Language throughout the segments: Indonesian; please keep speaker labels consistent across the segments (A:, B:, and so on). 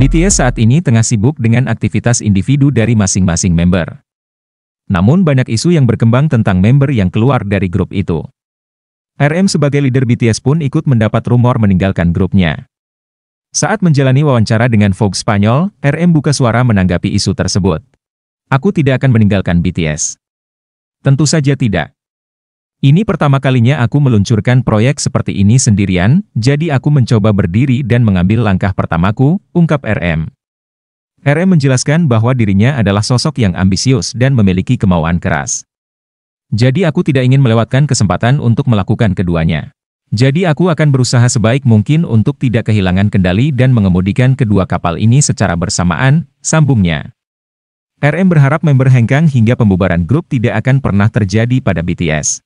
A: BTS saat ini tengah sibuk dengan aktivitas individu dari masing-masing member. Namun banyak isu yang berkembang tentang member yang keluar dari grup itu. RM sebagai leader BTS pun ikut mendapat rumor meninggalkan grupnya. Saat menjalani wawancara dengan Vogue Spanyol, RM buka suara menanggapi isu tersebut. Aku tidak akan meninggalkan BTS. Tentu saja tidak. Ini pertama kalinya aku meluncurkan proyek seperti ini sendirian, jadi aku mencoba berdiri dan mengambil langkah pertamaku, ungkap RM. RM menjelaskan bahwa dirinya adalah sosok yang ambisius dan memiliki kemauan keras. Jadi aku tidak ingin melewatkan kesempatan untuk melakukan keduanya. Jadi aku akan berusaha sebaik mungkin untuk tidak kehilangan kendali dan mengemudikan kedua kapal ini secara bersamaan, sambungnya. RM berharap member hengkang hingga pembubaran grup tidak akan pernah terjadi pada BTS.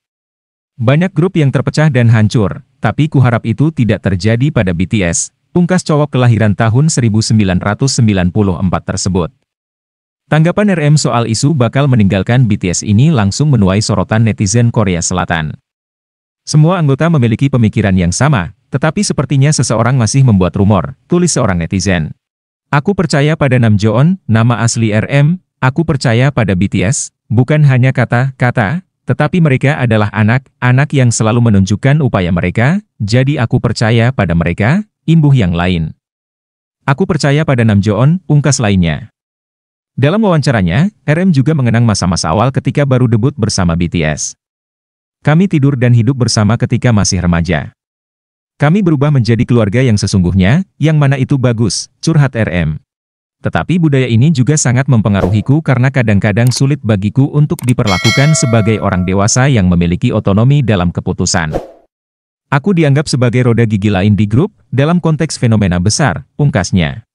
A: Banyak grup yang terpecah dan hancur, tapi kuharap itu tidak terjadi pada BTS, pungkas cowok kelahiran tahun 1994 tersebut. Tanggapan RM soal isu bakal meninggalkan BTS ini langsung menuai sorotan netizen Korea Selatan. Semua anggota memiliki pemikiran yang sama, tetapi sepertinya seseorang masih membuat rumor, tulis seorang netizen. Aku percaya pada Nam Joon, nama asli RM, aku percaya pada BTS, bukan hanya kata-kata, tetapi mereka adalah anak-anak yang selalu menunjukkan upaya mereka, jadi aku percaya pada mereka, imbuh yang lain. Aku percaya pada Namjoon, ungkas lainnya. Dalam wawancaranya, RM juga mengenang masa-masa awal ketika baru debut bersama BTS. Kami tidur dan hidup bersama ketika masih remaja. Kami berubah menjadi keluarga yang sesungguhnya, yang mana itu bagus, curhat RM. Tetapi budaya ini juga sangat mempengaruhiku karena kadang-kadang sulit bagiku untuk diperlakukan sebagai orang dewasa yang memiliki otonomi dalam keputusan. Aku dianggap sebagai roda gigi lain di grup, dalam konteks fenomena besar, pungkasnya.